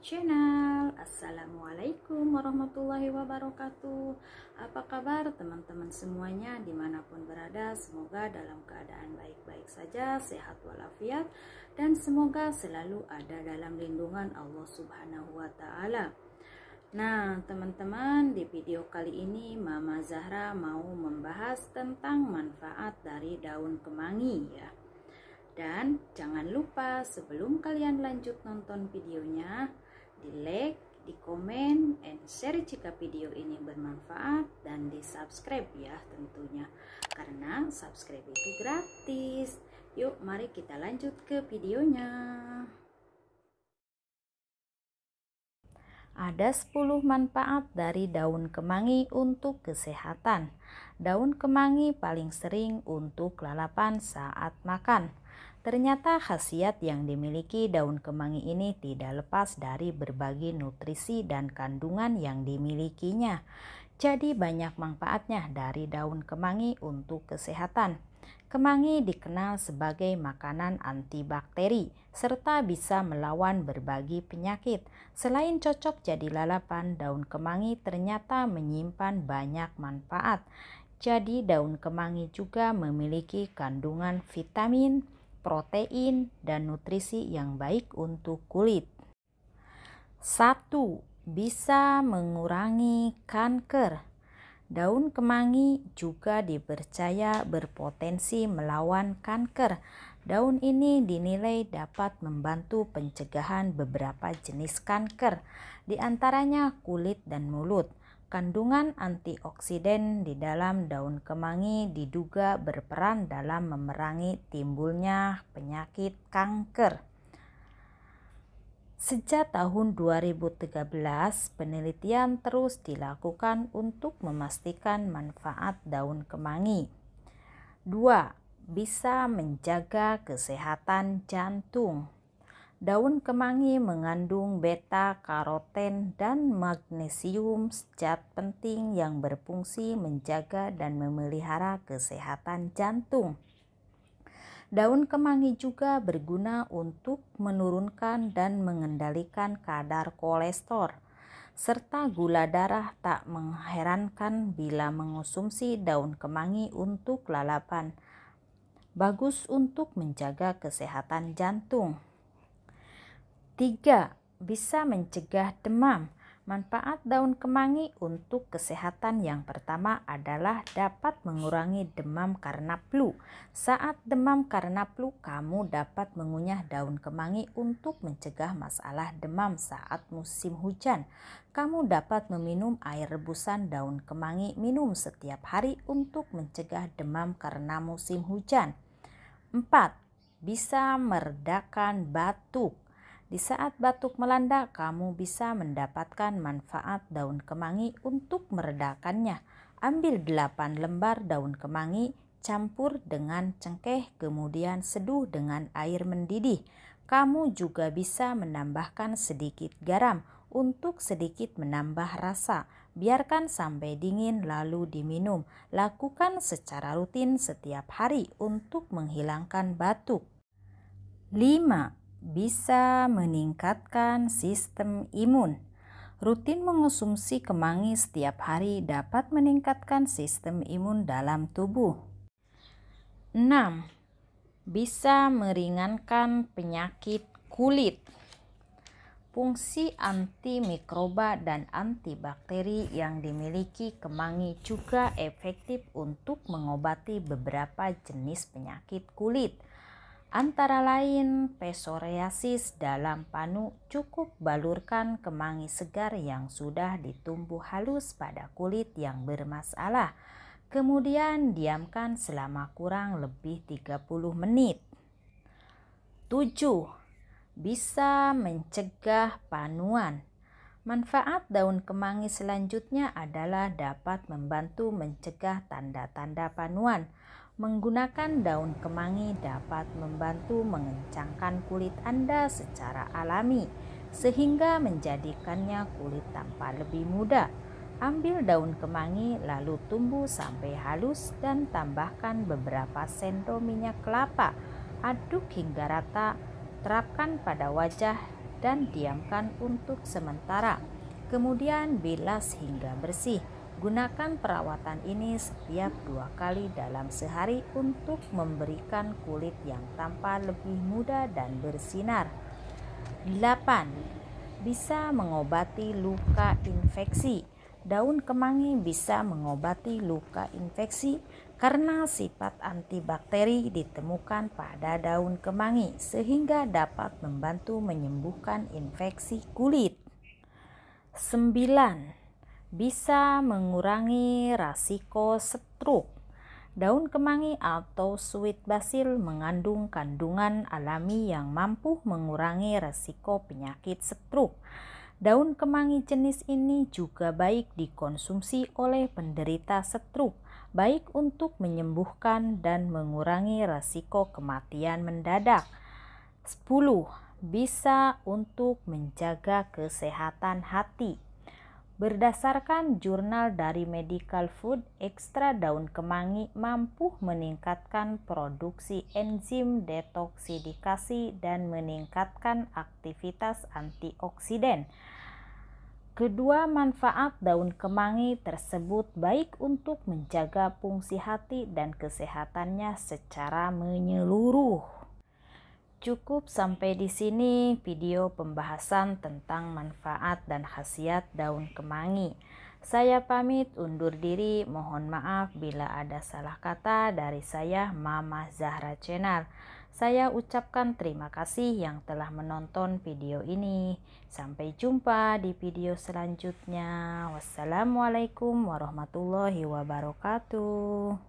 channel Assalamualaikum warahmatullahi wabarakatuh Apa kabar teman-teman semuanya dimanapun berada Semoga dalam keadaan baik-baik saja Sehat walafiat Dan semoga selalu ada dalam lindungan Allah subhanahu wa ta'ala Nah teman-teman di video kali ini Mama Zahra mau membahas tentang manfaat dari daun kemangi ya dan jangan lupa sebelum kalian lanjut nonton videonya, di like, di komen, and share jika video ini bermanfaat dan di subscribe ya tentunya karena subscribe itu gratis yuk mari kita lanjut ke videonya Ada 10 manfaat dari daun kemangi untuk kesehatan. Daun kemangi paling sering untuk lalapan saat makan. Ternyata khasiat yang dimiliki daun kemangi ini tidak lepas dari berbagai nutrisi dan kandungan yang dimilikinya. Jadi banyak manfaatnya dari daun kemangi untuk kesehatan. Kemangi dikenal sebagai makanan antibakteri serta bisa melawan berbagai penyakit. Selain cocok jadi lalapan, daun kemangi ternyata menyimpan banyak manfaat. Jadi daun kemangi juga memiliki kandungan vitamin, protein, dan nutrisi yang baik untuk kulit. 1. Bisa mengurangi kanker. Daun kemangi juga dipercaya berpotensi melawan kanker. Daun ini dinilai dapat membantu pencegahan beberapa jenis kanker, di antaranya kulit dan mulut. Kandungan antioksidan di dalam daun kemangi diduga berperan dalam memerangi timbulnya penyakit kanker. Sejak tahun 2013, penelitian terus dilakukan untuk memastikan manfaat daun kemangi. 2. Bisa menjaga kesehatan jantung. Daun kemangi mengandung beta karoten dan magnesium zat penting yang berfungsi menjaga dan memelihara kesehatan jantung. Daun kemangi juga berguna untuk menurunkan dan mengendalikan kadar kolesterol serta gula darah tak mengherankan bila mengonsumsi daun kemangi untuk lalapan. Bagus untuk menjaga kesehatan jantung. 3. Bisa mencegah demam. Manfaat daun kemangi untuk kesehatan yang pertama adalah dapat mengurangi demam karena flu. Saat demam karena flu, kamu dapat mengunyah daun kemangi untuk mencegah masalah demam saat musim hujan. Kamu dapat meminum air rebusan daun kemangi minum setiap hari untuk mencegah demam karena musim hujan. 4. Bisa meredakan batuk. Di saat batuk melanda, kamu bisa mendapatkan manfaat daun kemangi untuk meredakannya. Ambil 8 lembar daun kemangi, campur dengan cengkeh, kemudian seduh dengan air mendidih. Kamu juga bisa menambahkan sedikit garam untuk sedikit menambah rasa. Biarkan sampai dingin lalu diminum. Lakukan secara rutin setiap hari untuk menghilangkan batuk. 5 bisa meningkatkan sistem imun. Rutin mengonsumsi kemangi setiap hari dapat meningkatkan sistem imun dalam tubuh. 6. Bisa meringankan penyakit kulit. Fungsi antimikroba dan antibakteri yang dimiliki kemangi juga efektif untuk mengobati beberapa jenis penyakit kulit antara lain psoriasis dalam panu cukup balurkan kemangi segar yang sudah ditumbuh halus pada kulit yang bermasalah. Kemudian diamkan selama kurang lebih 30 menit. 7. Bisa mencegah panuan. Manfaat daun kemangi selanjutnya adalah dapat membantu mencegah tanda-tanda panuan. Menggunakan daun kemangi dapat membantu mengencangkan kulit Anda secara alami, sehingga menjadikannya kulit tanpa lebih mudah. Ambil daun kemangi, lalu tumbuh sampai halus, dan tambahkan beberapa sendok minyak kelapa. Aduk hingga rata, terapkan pada wajah, dan diamkan untuk sementara. Kemudian bilas hingga bersih. Gunakan perawatan ini setiap dua kali dalam sehari untuk memberikan kulit yang tanpa lebih muda dan bersinar. 8. Bisa mengobati luka infeksi. Daun kemangi bisa mengobati luka infeksi karena sifat antibakteri ditemukan pada daun kemangi sehingga dapat membantu menyembuhkan infeksi kulit. 9 bisa mengurangi risiko stroke. Daun kemangi atau sweet basil mengandung kandungan alami yang mampu mengurangi risiko penyakit stroke. Daun kemangi jenis ini juga baik dikonsumsi oleh penderita stroke, baik untuk menyembuhkan dan mengurangi risiko kematian mendadak. 10. Bisa untuk menjaga kesehatan hati. Berdasarkan jurnal dari Medical Food, ekstra daun kemangi mampu meningkatkan produksi enzim detoksidikasi dan meningkatkan aktivitas antioksidan. Kedua manfaat daun kemangi tersebut baik untuk menjaga fungsi hati dan kesehatannya secara menyeluruh. Cukup sampai di sini video pembahasan tentang manfaat dan khasiat daun kemangi. Saya pamit undur diri, mohon maaf bila ada salah kata dari saya Mama Zahra Channel. Saya ucapkan terima kasih yang telah menonton video ini. Sampai jumpa di video selanjutnya. Wassalamualaikum warahmatullahi wabarakatuh.